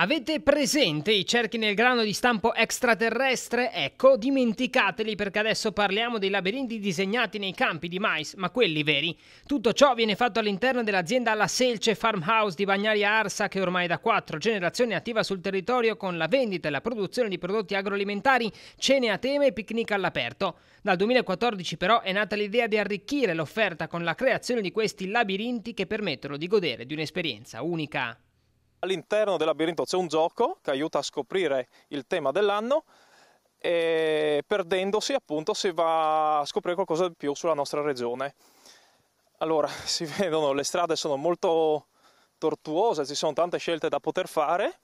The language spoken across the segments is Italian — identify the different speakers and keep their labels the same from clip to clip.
Speaker 1: Avete presente i cerchi nel grano di stampo extraterrestre? Ecco, dimenticateli perché adesso parliamo dei labirinti disegnati nei campi di mais, ma quelli veri. Tutto ciò viene fatto all'interno dell'azienda La Selce Farmhouse di Bagnaria Arsa che ormai da quattro generazioni è attiva sul territorio con la vendita e la produzione di prodotti agroalimentari, cene a tema e picnic all'aperto. Dal 2014 però è nata l'idea di arricchire l'offerta con la creazione di questi labirinti che permettono di godere di un'esperienza unica.
Speaker 2: All'interno del labirinto c'è un gioco che aiuta a scoprire il tema dell'anno e eh, perdendosi appunto si va a scoprire qualcosa di più sulla nostra regione. Allora, si vedono, le strade sono molto tortuose, ci sono tante scelte da poter fare.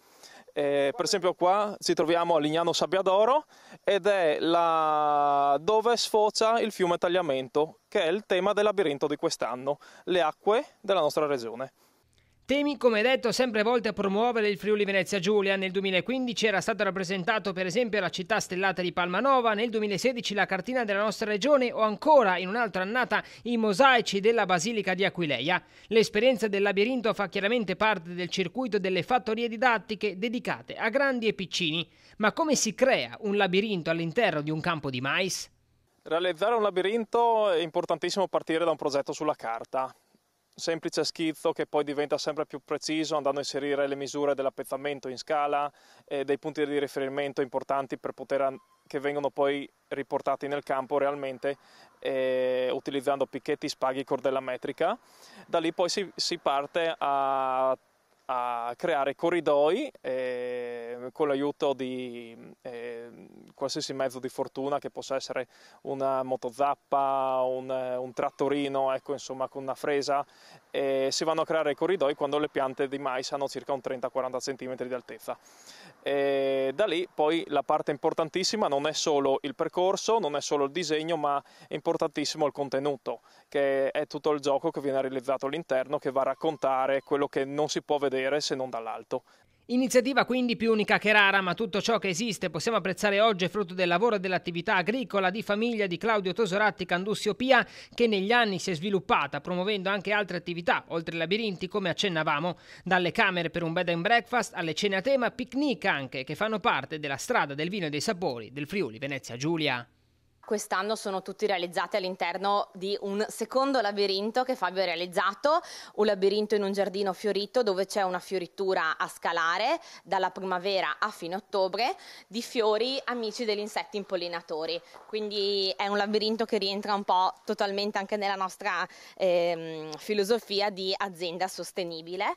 Speaker 2: Eh, per esempio qua ci troviamo a Lignano Sabbiadoro ed è la... dove sfocia il fiume Tagliamento, che è il tema del labirinto di quest'anno, le acque della nostra regione.
Speaker 1: Temi, come detto, sempre volte a promuovere il Friuli Venezia Giulia. Nel 2015 era stato rappresentato per esempio la città stellata di Palmanova, nel 2016 la cartina della nostra regione o ancora in un'altra annata i mosaici della Basilica di Aquileia. L'esperienza del labirinto fa chiaramente parte del circuito delle fattorie didattiche dedicate a grandi e piccini. Ma come si crea un labirinto all'interno di un
Speaker 2: campo di mais? Realizzare un labirinto è importantissimo partire da un progetto sulla carta semplice schizzo che poi diventa sempre più preciso andando a inserire le misure dell'appezzamento in scala e dei punti di riferimento importanti per poter che vengono poi riportati nel campo realmente eh, utilizzando picchetti, spaghi, cordella metrica. Da lì poi si, si parte a, a, creare corridoi eh, con l'aiuto di eh, qualsiasi mezzo di fortuna che possa essere una motozappa, un, eh, un trattorino, ecco, insomma, con una fresa, e si vanno a creare i corridoi quando le piante di mais hanno circa un 30-40 cm di altezza. E da lì poi la parte importantissima non è solo il percorso, non è solo il disegno, ma è importantissimo il contenuto, che è tutto il gioco che viene realizzato all'interno, che va a raccontare quello che non si può vedere se non dall'alto.
Speaker 1: Iniziativa quindi più unica che rara, ma tutto ciò che esiste possiamo apprezzare oggi è frutto del lavoro e dell'attività agricola di famiglia di Claudio Tosoratti Candussio Pia, che negli anni si è sviluppata, promuovendo anche altre attività, oltre i labirinti, come accennavamo, dalle camere per un bed and breakfast alle cene a tema, picnic anche, che fanno parte della strada del vino e dei sapori del Friuli Venezia Giulia
Speaker 3: quest'anno sono tutti realizzati all'interno di un secondo labirinto che Fabio ha realizzato, un labirinto in un giardino fiorito dove c'è una fioritura a scalare dalla primavera a fine ottobre di fiori amici degli insetti impollinatori. Quindi è un labirinto che rientra un po' totalmente anche nella nostra ehm, filosofia di azienda sostenibile.